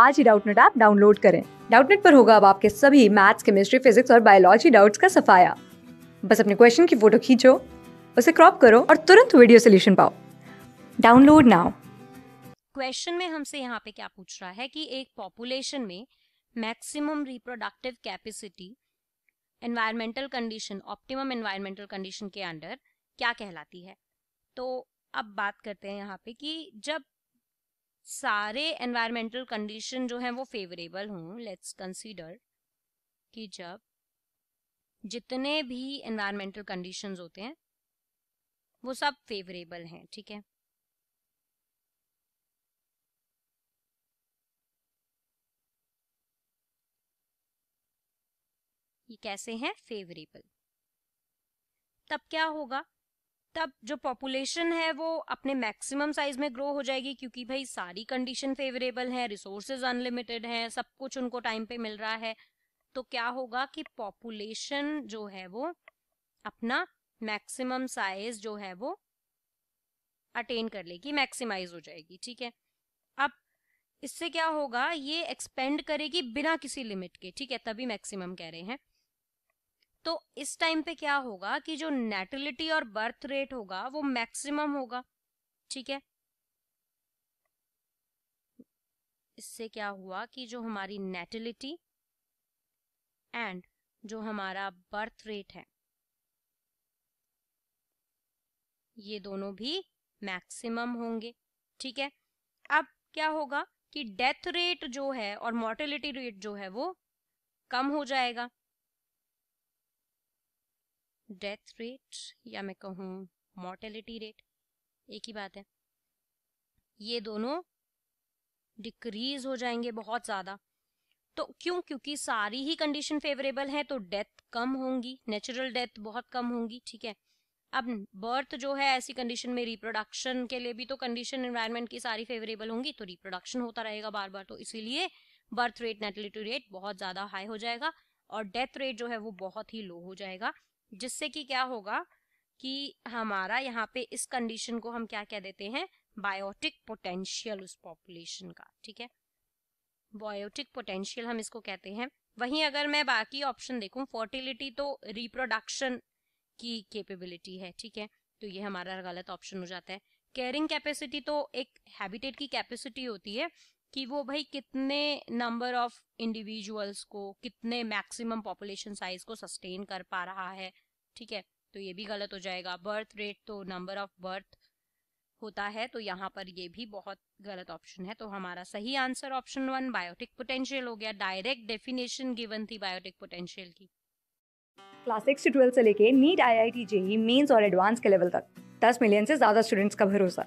आज ही Doubtnut app download करें डाउटनेट पर होगा अब आपके सभी मैथ्स केमिस्ट्री फिजिक्स और बायोलॉजी डाउट्स का सफाया बस अपने क्वेश्चन की फोटो खींचो उसे क्रॉप करो और तुरंत वीडियो सोल्यूशन पाओ डाउनलोड नाउ क्वेश्चन में हमसे यहाँ पे क्या पूछ रहा है कि एक पॉपुलेशन में maximum reproductive capacity environmental condition optimum environmental condition के अंडर क्या कहलाती है तो अब बात करते हैं यहाँ पे कि जब सारे एनवायरमेंटल कंडीशन जो है वो फेवरेबल हों लेट्स कंसीडर कि जब जितने भी एनवायरमेंटल कंडीशन होते हैं वो सब फेवरेबल हैं ठीक है ये कैसे हैं फेवरेबल तब क्या होगा तब जो पॉपुलेशन है वो अपने मैक्सिमम साइज में ग्रो हो जाएगी क्योंकि भाई सारी कंडीशन फेवरेबल है रिसोर्सेज अनलिमिटेड हैं सब कुछ उनको टाइम पे मिल रहा है तो क्या होगा कि पॉपुलेशन जो है वो अपना मैक्सिमम साइज जो है वो अटेन कर लेगी मैक्सिमाइज हो जाएगी ठीक है अब इससे क्या होगा ये एक्सपेंड करेगी बिना किसी लिमिट के ठीक है तभी मैक्सिमम कह रहे हैं तो इस टाइम पे क्या होगा कि जो नेटलिटी और बर्थ रेट होगा वो मैक्सिमम होगा ठीक है इससे क्या हुआ कि जो हमारी नेटलिटी एंड जो हमारा बर्थ रेट है ये दोनों भी मैक्सिमम होंगे ठीक है अब क्या होगा कि डेथ रेट जो है और मोर्टेलिटी रेट जो है वो कम हो जाएगा डेथ रेट या मैं कहूँ मोर्टेलिटी रेट एक ही बात है ये दोनों डिक्रीज हो जाएंगे बहुत ज़्यादा तो क्यों क्योंकि सारी ही कंडीशन फेवरेबल है तो डेथ कम होंगी नेचुरल डेथ बहुत कम होंगी ठीक है अब बर्थ जो है ऐसी कंडीशन में रिप्रोडक्शन के लिए भी तो कंडीशन एनवायरनमेंट की सारी फेवरेबल होंगी तो रिप्रोडक्शन होता रहेगा बार बार तो इसीलिए बर्थ रेट नेटलिटी रेट बहुत ज़्यादा हाई हो जाएगा और डेथ रेट जो है वो बहुत ही लो हो जाएगा जिससे कि क्या होगा कि हमारा यहाँ पे इस कंडीशन को हम क्या कह देते हैं बायोटिक पोटेंशियल उस पॉपुलेशन का ठीक है बायोटिक पोटेंशियल हम इसको कहते हैं वहीं अगर मैं बाकी ऑप्शन देखूं फर्टिलिटी तो रिप्रोडक्शन की कैपेबिलिटी है ठीक है तो ये हमारा गलत ऑप्शन हो जाता है केयरिंग कैपेसिटी तो एक हैबिटेट की कैपेसिटी होती है कि वो भाई कितने नंबर ऑफ इंडिविजुअल्स को कितने मैक्सिमम पॉपुलेशन साइज को सस्टेन कर पा रहा है ठीक है तो ये भी गलत हो जाएगा बर्थ रेट तो नंबर ऑफ बर्थ होता है तो यहाँ पर ये भी बहुत गलत ऑप्शन है तो हमारा सही answer option one biotic potential हो गया डायरेक्ट डेफिनेशन गिवन थी बायोटिक पोटेंशियल की क्लास सिक्स से ट्वेल्थ से लेके NEET I I T JEE mains और एडवांस के लेवल तक दस मिलियन से ज्यादा स्टूडेंट्स का भरोसा